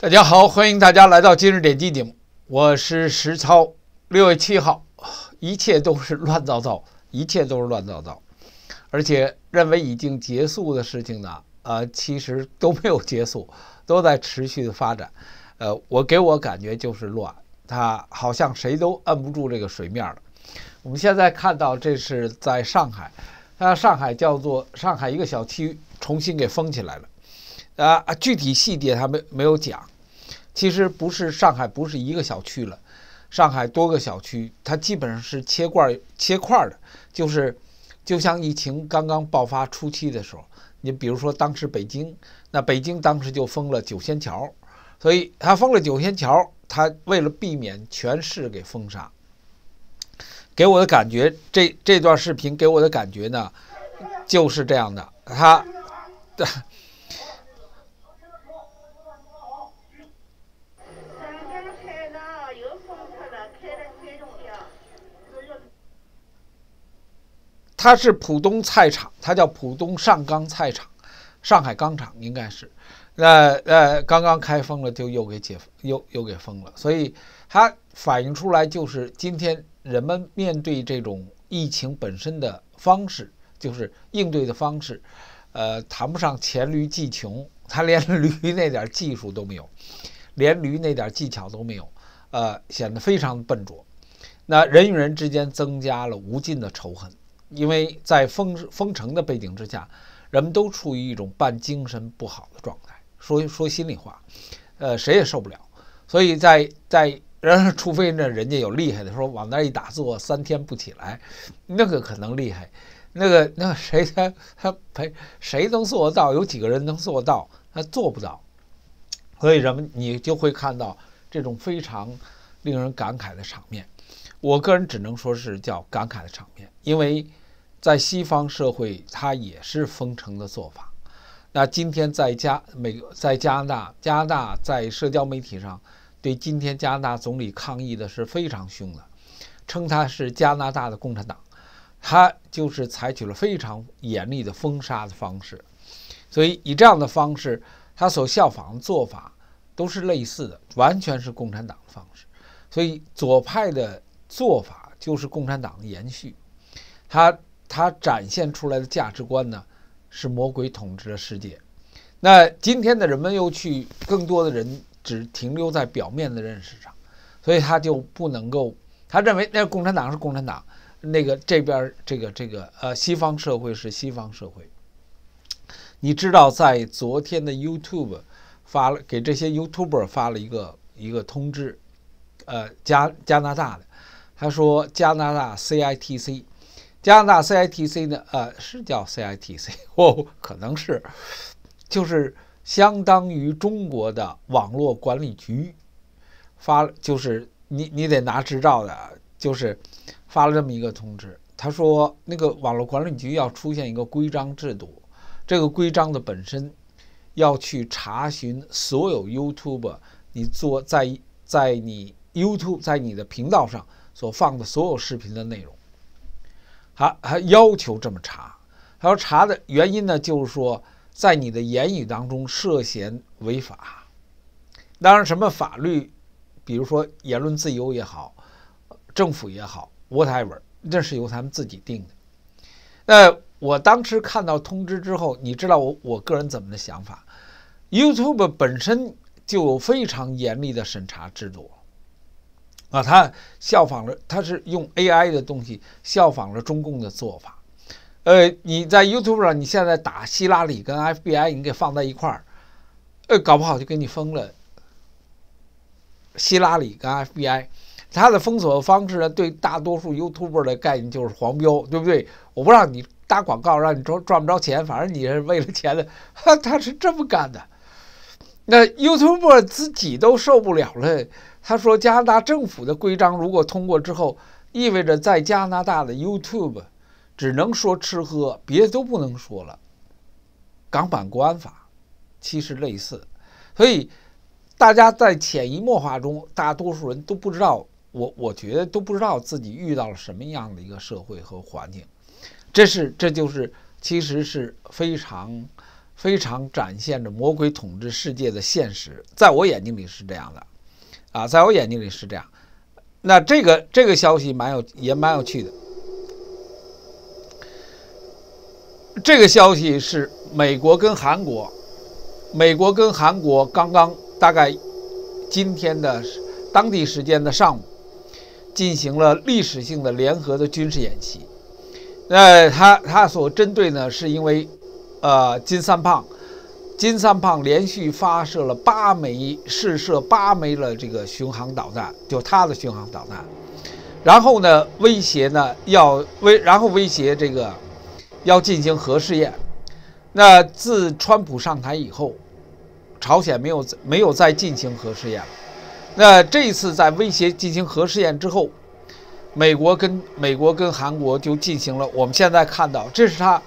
大家好，欢迎大家来到今日点击节目，我是石超。六月七号，一切都是乱糟糟，一切都是乱糟糟，而且认为已经结束的事情呢，呃，其实都没有结束，都在持续的发展。呃，我给我感觉就是乱，它好像谁都摁不住这个水面了。我们现在看到这是在上海，啊，上海叫做上海一个小区重新给封起来了，啊，具体细节他没没有讲。其实不是上海不是一个小区了，上海多个小区，它基本上是切块切块的，就是，就像疫情刚刚爆发初期的时候，你比如说当时北京，那北京当时就封了九仙桥，所以他封了九仙桥，他为了避免全市给封杀。给我的感觉，这这段视频给我的感觉呢，就是这样的，他。它是浦东菜场，它叫浦东上钢菜场，上海钢厂应该是，那呃刚刚开封了，就又给解封，又又给封了，所以它反映出来就是今天人们面对这种疫情本身的方式，就是应对的方式，呃，谈不上黔驴技穷，他连驴那点技术都没有，连驴那点技巧都没有，呃，显得非常笨拙，那人与人之间增加了无尽的仇恨。因为在封封城的背景之下，人们都处于一种半精神不好的状态。说说心里话，呃，谁也受不了。所以在在，除非呢，人家有厉害的，说往那儿一打坐，三天不起来，那个可能厉害。那个那谁他他呸，谁能做到？有几个人能做到？他做不到。所以什么？你就会看到这种非常令人感慨的场面。我个人只能说是叫感慨的场面，因为。在西方社会，它也是封城的做法。那今天在加美，在加拿大，加拿大在社交媒体上对今天加拿大总理抗议的是非常凶的，称他是加拿大的共产党，他就是采取了非常严厉的封杀的方式。所以以这样的方式，他所效仿的做法都是类似的，完全是共产党的方式。所以左派的做法就是共产党的延续，他。他展现出来的价值观呢，是魔鬼统治的世界。那今天的人们又去，更多的人只停留在表面的认识上，所以他就不能够，他认为那共产党是共产党，那个这边这个这个呃西方社会是西方社会。你知道在昨天的 YouTube 发了给这些 YouTuber 发了一个一个通知，呃加加拿大的，他说加拿大 CITC。加拿大 CITC 呢？呃，是叫 CITC 哦，可能是，就是相当于中国的网络管理局发，就是你你得拿执照的，就是发了这么一个通知。他说，那个网络管理局要出现一个规章制度，这个规章的本身要去查询所有 YouTube，你做在在你 YouTube 在你的频道上所放的所有视频的内容。他他要求这么查，他说查的原因呢，就是说在你的言语当中涉嫌违法。当然，什么法律，比如说言论自由也好，政府也好，whatever，那是由他们自己定的。那我当时看到通知之后，你知道我我个人怎么的想法？YouTube 本身就有非常严厉的审查制度。啊，他效仿了，他是用 AI 的东西效仿了中共的做法，呃，你在 YouTube 上，你现在打希拉里跟 FBI，你给放在一块儿，呃，搞不好就给你封了。希拉里跟 FBI，他的封锁方式呢，对大多数 YouTuber 的概念就是黄标，对不对？我不让你打广告，让你赚赚不着钱，反正你是为了钱的，哈，他是这么干的。那 YouTube 自己都受不了了。他说，加拿大政府的规章如果通过之后，意味着在加拿大的 YouTube 只能说吃喝，别的都不能说了。港版国安法其实类似，所以大家在潜移默化中，大多数人都不知道。我我觉得都不知道自己遇到了什么样的一个社会和环境。这是，这就是其实是非常。非常展现着魔鬼统治世界的现实，在我眼睛里是这样的，啊，在我眼睛里是这样。那这个这个消息蛮有，也蛮有趣的。这个消息是美国跟韩国，美国跟韩国刚刚大概今天的当地时间的上午，进行了历史性的联合的军事演习。那他他所针对呢，是因为。呃，金三胖，金三胖连续发射了八枚试射八枚了这个巡航导弹，就他的巡航导弹。然后呢，威胁呢要威，然后威胁这个要进行核试验。那自川普上台以后，朝鲜没有没有再进行核试验了。那这一次在威胁进行核试验之后，美国跟美国跟韩国就进行了，我们现在看到，这是他。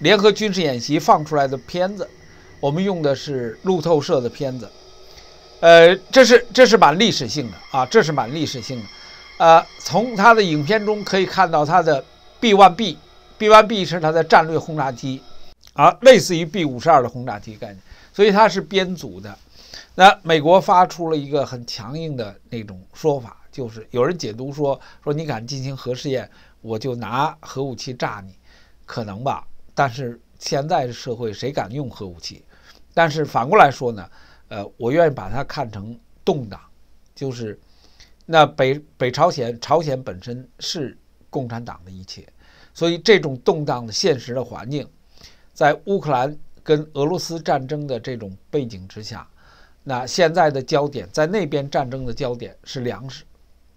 联合军事演习放出来的片子，我们用的是路透社的片子，呃，这是这是蛮历史性的啊，这是蛮历史性的。呃，从它的影片中可以看到，它的 B one B，B one B 是它的战略轰炸机，啊，类似于 B 五十二的轰炸机概念，所以它是编组的。那美国发出了一个很强硬的那种说法，就是有人解读说，说你敢进行核试验，我就拿核武器炸你，可能吧？但是现在社会谁敢用核武器？但是反过来说呢，呃，我愿意把它看成动荡，就是那北北朝鲜，朝鲜本身是共产党的一切，所以这种动荡的现实的环境，在乌克兰跟俄罗斯战争的这种背景之下，那现在的焦点在那边战争的焦点是粮食，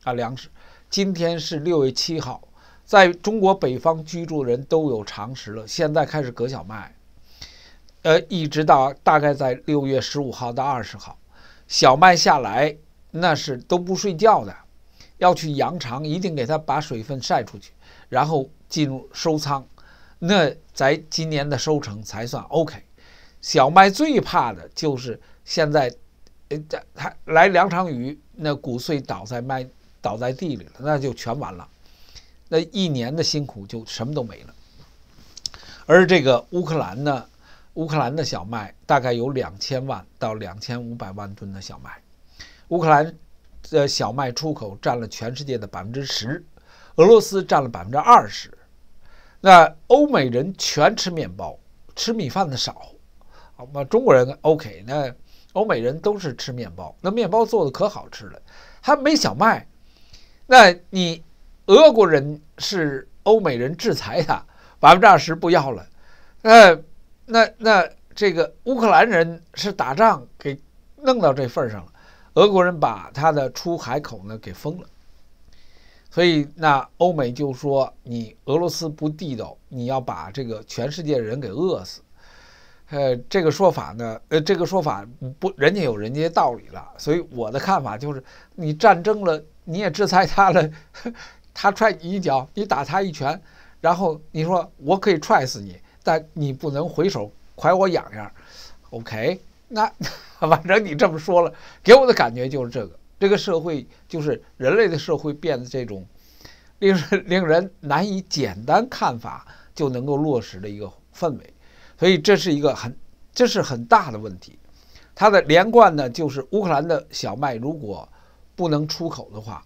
啊，粮食。今天是六月七号。在中国北方居住的人都有常识了，现在开始割小麦，呃，一直到大概在六月十五号到二十号，小麦下来那是都不睡觉的，要去扬长，一定给它把水分晒出去，然后进入收仓，那咱今年的收成才算 OK。小麦最怕的就是现在，呃，它来两场雨，那谷穗倒在麦倒在地里了，那就全完了。那一年的辛苦就什么都没了，而这个乌克兰呢，乌克兰的小麦大概有两千万到两千五百万吨的小麦，乌克兰的小麦出口占了全世界的百分之十，俄罗斯占了百分之二十。那欧美人全吃面包，吃米饭的少。我们中国人 OK，那欧美人都是吃面包，那面包做的可好吃了，还没小麦。那你？俄国人是欧美人制裁他百分之二十不要了，那那那这个乌克兰人是打仗给弄到这份上了，俄国人把他的出海口呢给封了，所以那欧美就说你俄罗斯不地道，你要把这个全世界人给饿死，呃，这个说法呢，呃，这个说法不人家有人家道理了，所以我的看法就是你战争了，你也制裁他了。他踹你一脚，你打他一拳，然后你说我可以踹死你，但你不能回手揣我痒痒，OK？那 反正你这么说了，给我的感觉就是这个。这个社会就是人类的社会变得这种令人 令人难以简单看法就能够落实的一个氛围，所以这是一个很这是很大的问题。它的连贯呢，就是乌克兰的小麦如果不能出口的话。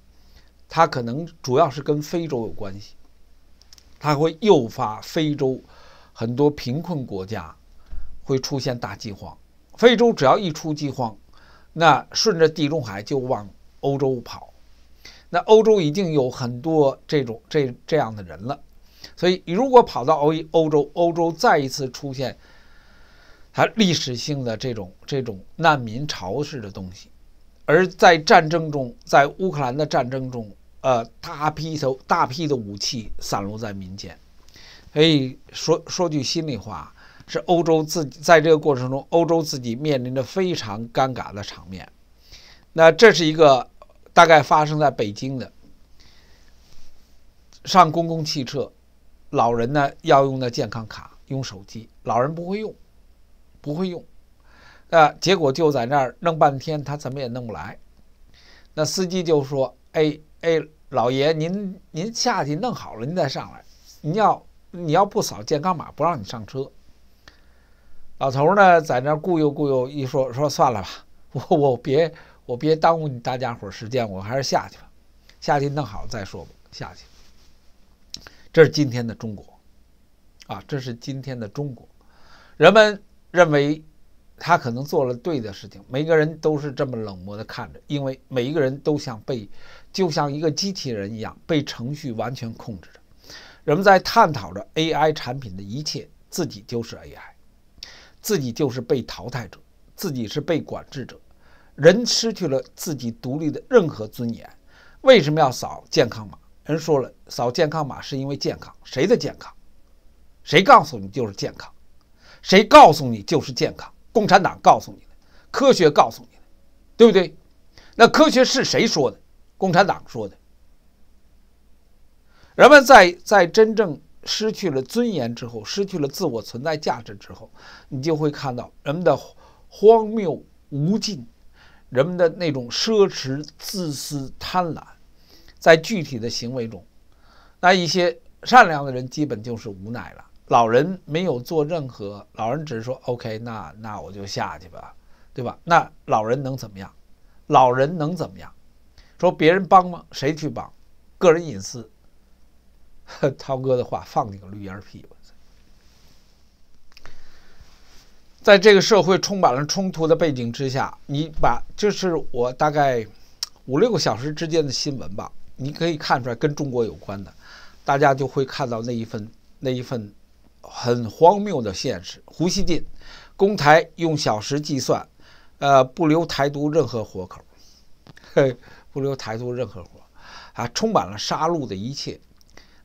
它可能主要是跟非洲有关系，它会诱发非洲很多贫困国家会出现大饥荒。非洲只要一出饥荒，那顺着地中海就往欧洲跑。那欧洲已经有很多这种这这样的人了，所以如果跑到欧欧洲，欧洲再一次出现它历史性的这种这种难民潮式的东西，而在战争中，在乌克兰的战争中。呃，大批头大批的武器散落在民间，所以说说句心里话，是欧洲自己在这个过程中，欧洲自己面临着非常尴尬的场面。那这是一个大概发生在北京的，上公共汽车，老人呢要用的健康卡，用手机，老人不会用，不会用，那结果就在那儿弄半天，他怎么也弄不来，那司机就说，哎哎。老爷，您您下去弄好了，您再上来。您要你要不扫健康码，不让你上车。老头儿呢，在那儿忽悠忽悠，一说说算了吧，我我别我别耽误你大家伙儿时间，我还是下去吧，下去弄好再说吧，下去。这是今天的中国，啊，这是今天的中国。人们认为他可能做了对的事情，每个人都是这么冷漠的看着，因为每一个人都像被。就像一个机器人一样被程序完全控制着。人们在探讨着 AI 产品的一切，自己就是 AI，自己就是被淘汰者，自己是被管制者。人失去了自己独立的任何尊严。为什么要扫健康码？人说了，扫健康码是因为健康，谁的健康？谁告诉你就是健康？谁告诉你就是健康？共产党告诉你的，科学告诉你的，对不对？那科学是谁说的？共产党说的，人们在在真正失去了尊严之后，失去了自我存在价值之后，你就会看到人们的荒谬无尽，人们的那种奢侈、自私、贪婪，在具体的行为中，那一些善良的人基本就是无奈了。老人没有做任何，老人只是说：“OK，那那我就下去吧，对吧？”那老人能怎么样？老人能怎么样？说别人帮吗？谁去帮？个人隐私。涛哥的话放你个绿烟屁吧。在这个社会充满了冲突的背景之下，你把这是我大概五六个小时之间的新闻吧，你可以看出来跟中国有关的，大家就会看到那一份那一份很荒谬的现实。胡锡进，公台用小时计算，呃，不留台独任何活口。不留台独任何活啊，充满了杀戮的一切。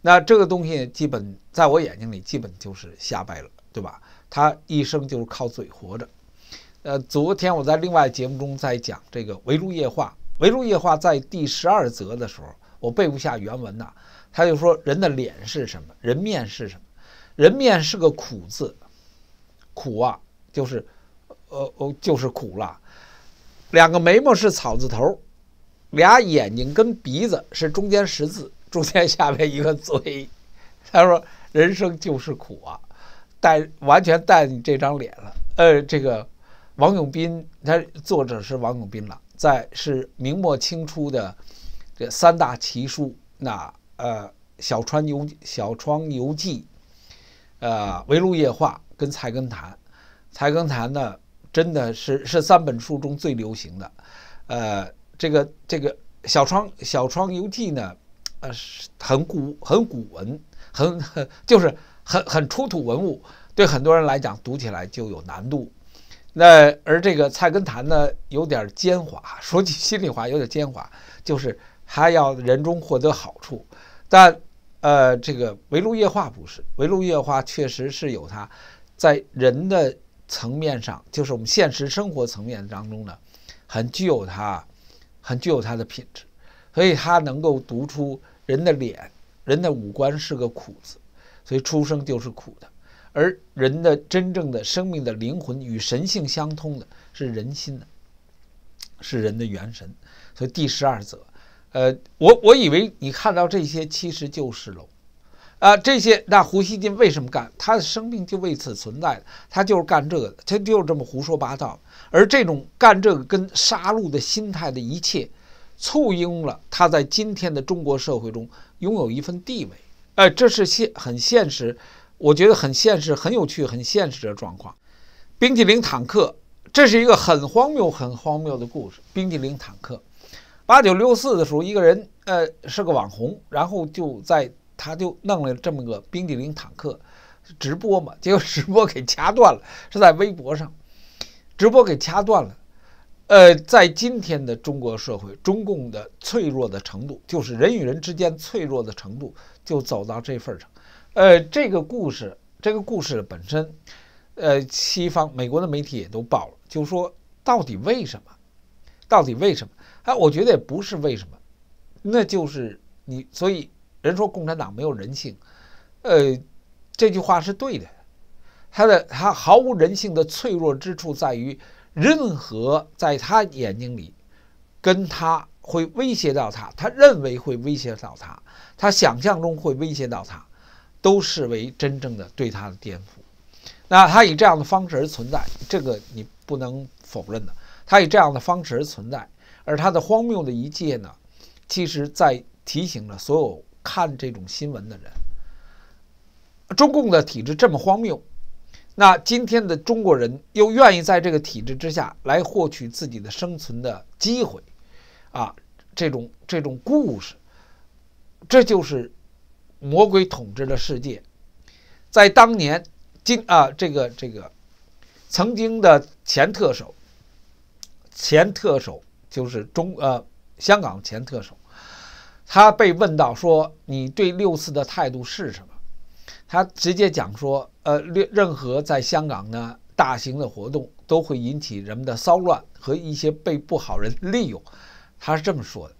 那这个东西基本在我眼睛里基本就是瞎掰了，对吧？他一生就是靠嘴活着。呃，昨天我在另外节目中在讲这个《围炉夜话》，《围炉夜话》在第十二则的时候，我背不下原文呐。他就说人的脸是什么？人面是什么？人面是个苦字，苦啊，就是，呃呃，就是苦了。两个眉毛是草字头。俩眼睛跟鼻子是中间十字，中间下面一个嘴。他说：“人生就是苦啊，带完全带你这张脸了。”呃，这个王永斌，他作者是王永斌了，在是明末清初的这三大奇书，那呃《小川游小窗游记》、呃《围炉夜话》跟《菜根谭》，《菜根谭》呢真的是是三本书中最流行的，呃。这个这个《小窗小窗游记》呢，呃，是很古很古文，很很就是很很出土文物，对很多人来讲读起来就有难度。那而这个《菜根谭》呢，有点奸猾，说起心里话有点奸猾，就是他要人中获得好处。但呃，这个《围炉夜话》不是，《围炉夜话》确实是有它在人的层面上，就是我们现实生活层面当中呢，很具有它。很具有它的品质，所以它能够读出人的脸、人的五官是个苦字，所以出生就是苦的。而人的真正的生命的灵魂与神性相通的是人心的，是人的元神。所以第十二则，呃，我我以为你看到这些其实就是龙，啊，这些那胡锡进为什么干？他的生命就为此存在的，他就是干这个的，他就是这么胡说八道。而这种干这个跟杀戮的心态的一切，促拥了他在今天的中国社会中拥有一份地位。哎，这是现很现实，我觉得很现实，很有趣，很现实的状况。冰激凌坦克，这是一个很荒谬、很荒谬的故事。冰激凌坦克，八九六四的时候，一个人，呃，是个网红，然后就在。他就弄了这么个冰激凌坦克直播嘛，结果 直播给掐断了，是在微博上直播给掐断了。呃，在今天的中国社会，中共的脆弱的程度，就是人与人之间脆弱的程度，就走到这份上。呃，这个故事，这个故事本身，呃，西方美国的媒体也都报了，就说到底为什么？到底为什么？哎，我觉得也不是为什么，那就是你，所以。人说共产党没有人性，呃，这句话是对的。他的他毫无人性的脆弱之处在于，任何在他眼睛里跟他会威胁到他，他认为会威胁到他，他想象中会威胁到他，都视为真正的对他的颠覆。那他以这样的方式而存在，这个你不能否认的。他以这样的方式而存在，而他的荒谬的一切呢，其实在提醒了所有。看这种新闻的人，中共的体制这么荒谬，那今天的中国人又愿意在这个体制之下来获取自己的生存的机会，啊，这种这种故事，这就是魔鬼统治的世界。在当年，今啊，这个这个曾经的前特首，前特首就是中呃香港前特首。他被问到说：“你对六四的态度是什么？”他直接讲说：“呃，六任何在香港的大型的活动都会引起人们的骚乱和一些被不好人利用。”他是这么说的。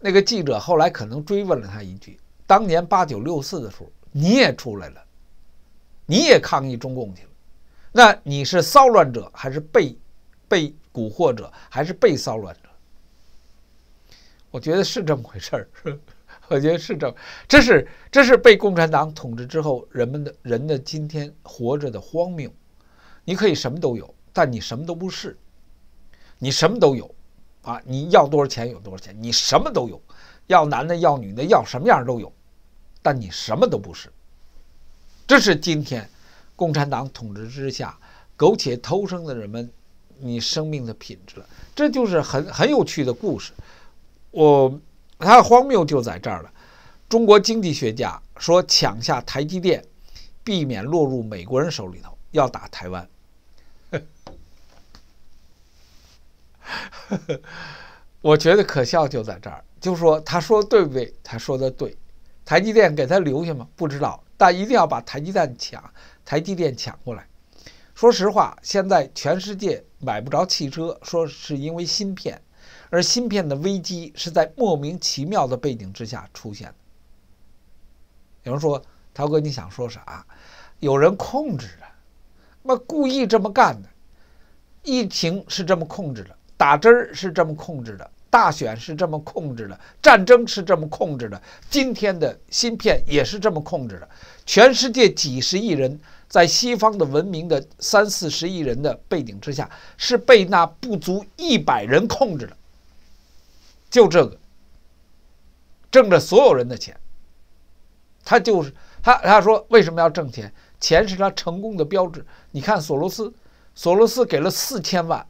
那个记者后来可能追问了他一句：“当年八九六四的时候，你也出来了，你也抗议中共去了，那你是骚乱者还是被被蛊惑者还是被骚乱？”我觉得是这么回事儿，我觉得是这么，这是这是被共产党统治之后人们的人的今天活着的荒谬。你可以什么都有，但你什么都不是。你什么都有，啊，你要多少钱有多少钱，你什么都有，要男的要女的要什么样都有，但你什么都不是。这是今天共产党统治之下苟且偷生的人们，你生命的品质，这就是很很有趣的故事。我他荒谬就在这儿了。中国经济学家说抢下台积电，避免落入美国人手里头，要打台湾。我觉得可笑就在这儿，就说他说对不对？他说的对，台积电给他留下吗？不知道，但一定要把台积电抢，台积电抢过来。说实话，现在全世界买不着汽车，说是因为芯片。而芯片的危机是在莫名其妙的背景之下出现的。有人说：“涛哥，你想说啥？有人控制的，那故意这么干的？疫情是这么控制的，打针是这么控制的，大选是这么控制的，战争是这么控制的，今天的芯片也是这么控制的。全世界几十亿人在西方的文明的三四十亿人的背景之下，是被那不足一百人控制的。”就这个，挣着所有人的钱，他就是他。他说：“为什么要挣钱？钱是他成功的标志。你看，索罗斯，索罗斯给了四千万，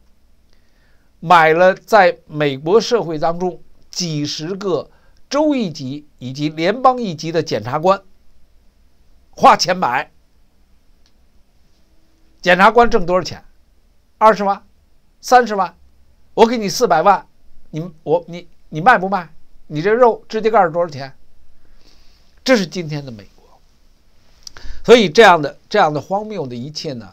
买了在美国社会当中几十个州一级以及联邦一级的检察官，花钱买。检察官挣多少钱？二十万，三十万，我给你四百万。”你我你你卖不卖？你这肉指甲盖多少钱？这是今天的美国。所以这样的这样的荒谬的一切呢，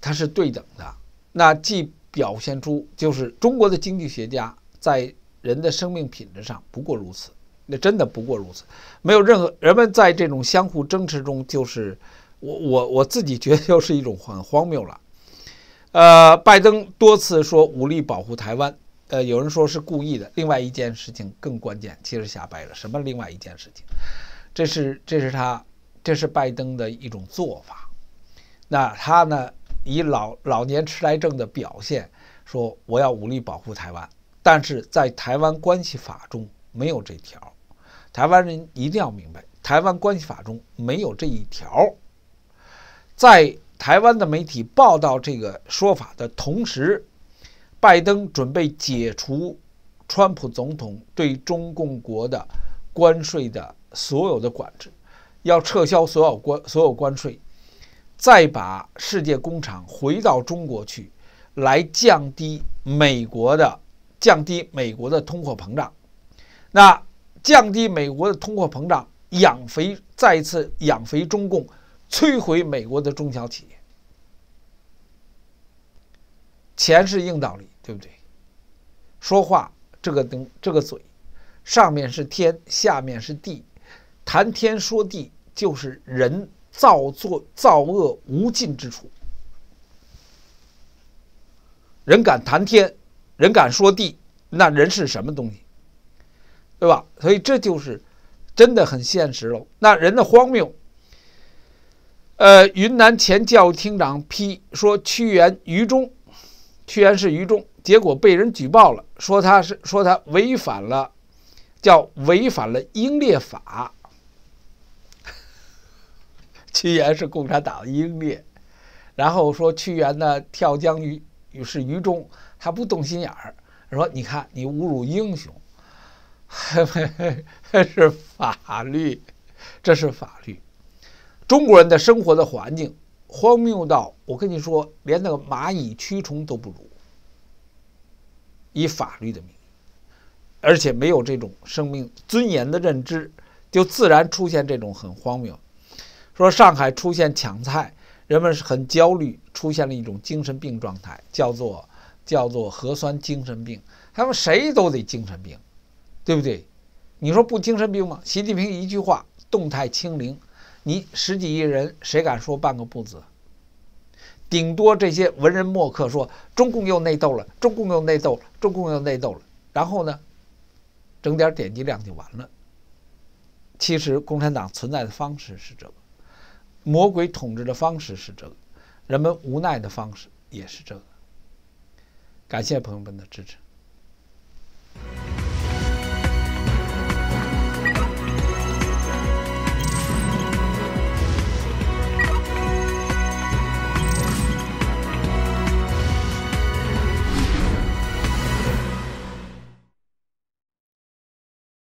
它是对等的。那既表现出就是中国的经济学家在人的生命品质上不过如此，那真的不过如此，没有任何人们在这种相互争持中，就是我我我自己觉得又是一种很荒谬了。呃，拜登多次说武力保护台湾。呃，有人说是故意的。另外一件事情更关键，其实瞎掰了。什么另外一件事情？这是这是他，这是拜登的一种做法。那他呢，以老老年痴呆症的表现，说我要武力保护台湾，但是在《台湾关系法》中没有这条。台湾人一定要明白，《台湾关系法》中没有这一条。在台湾的媒体报道这个说法的同时。拜登准备解除川普总统对中共国的关税的所有的管制，要撤销所有关所有关税，再把世界工厂回到中国去，来降低美国的降低美国的通货膨胀。那降低美国的通货膨胀，养肥再一次养肥中共，摧毁美国的中小企业。钱是硬道理，对不对？说话这个东这个嘴，上面是天，下面是地，谈天说地就是人造作造恶无尽之处。人敢谈天，人敢说地，那人是什么东西，对吧？所以这就是真的很现实喽。那人的荒谬，呃，云南前教育厅长批说屈原愚忠。屈原是愚忠，结果被人举报了，说他是说他违反了，叫违反了英烈法。屈原是共产党英烈，然后说屈原呢跳江于于是愚忠，他不动心眼儿。说你看你侮辱英雄，是法律，这是法律。中国人的生活的环境。荒谬到我跟你说，连那个蚂蚁、蛆虫都不如。以法律的名义，而且没有这种生命尊严的认知，就自然出现这种很荒谬。说上海出现抢菜，人们是很焦虑，出现了一种精神病状态，叫做叫做核酸精神病。他们谁都得精神病，对不对？你说不精神病吗？习近平一句话，动态清零。你十几亿人，谁敢说半个不字？顶多这些文人墨客说，中共又内斗了，中共又内斗了，中共又内斗了。然后呢，整点点击量就完了。其实共产党存在的方式是这个，魔鬼统治的方式是这个，人们无奈的方式也是这个。感谢朋友们的支持。